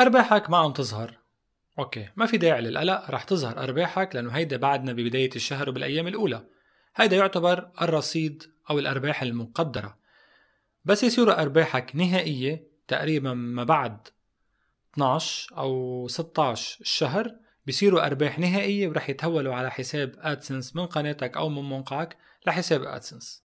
ارباحك ما عم تظهر اوكي ما في داعي للقلق رح تظهر ارباحك لانه هيدا بعدنا ببدايه الشهر وبالايام الاولى هيدا يعتبر الرصيد او الارباح المقدره بس يصير ارباحك نهائيه تقريبا ما بعد 12 او 16 الشهر بيصيروا ارباح نهائيه ورح يتحولوا على حساب ادسنس من قناتك او من موقعك لحساب ادسنس